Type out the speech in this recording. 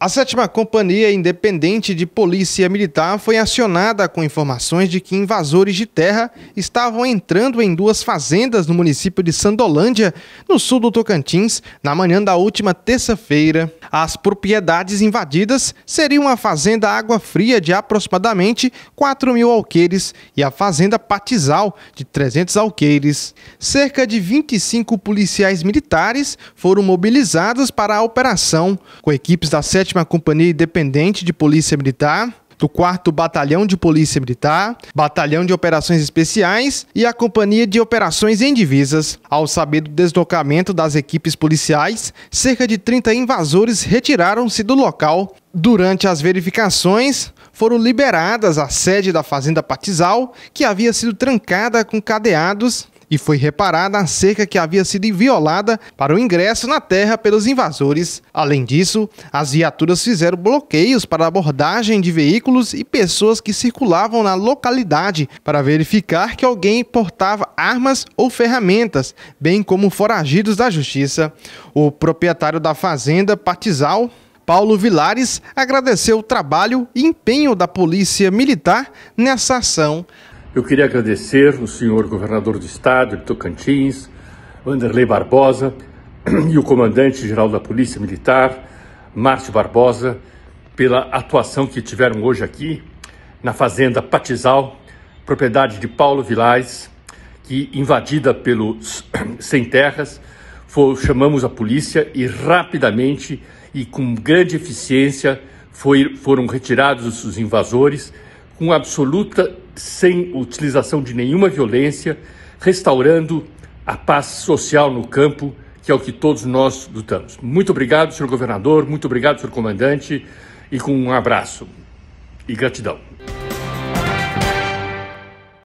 A sétima Companhia Independente de Polícia Militar foi acionada com informações de que invasores de terra estavam entrando em duas fazendas no município de Sandolândia, no sul do Tocantins, na manhã da última terça-feira. As propriedades invadidas seriam a Fazenda Água Fria, de aproximadamente 4 mil alqueires, e a Fazenda Patizal, de 300 alqueires. Cerca de 25 policiais militares foram mobilizados para a operação, com equipes da 7 7 Companhia Independente de Polícia Militar, do 4 Batalhão de Polícia Militar, Batalhão de Operações Especiais e a Companhia de Operações em Divisas. Ao saber do deslocamento das equipes policiais, cerca de 30 invasores retiraram-se do local. Durante as verificações, foram liberadas a sede da Fazenda Patizal, que havia sido trancada com cadeados e foi reparada a cerca que havia sido violada para o ingresso na terra pelos invasores. Além disso, as viaturas fizeram bloqueios para a abordagem de veículos e pessoas que circulavam na localidade para verificar que alguém portava armas ou ferramentas, bem como foragidos da justiça. O proprietário da fazenda Patizal Paulo Vilares agradeceu o trabalho e empenho da Polícia Militar nessa ação. Eu queria agradecer o senhor governador do estado de Tocantins, Wanderley Barbosa, e o comandante-geral da Polícia Militar, Márcio Barbosa, pela atuação que tiveram hoje aqui na Fazenda Patizal, propriedade de Paulo Vilais, que invadida pelos sem terras, foi, chamamos a polícia e rapidamente e com grande eficiência foi, foram retirados os invasores com absoluta, sem utilização de nenhuma violência, restaurando a paz social no campo, que é o que todos nós lutamos. Muito obrigado, senhor governador, muito obrigado, senhor comandante, e com um abraço e gratidão.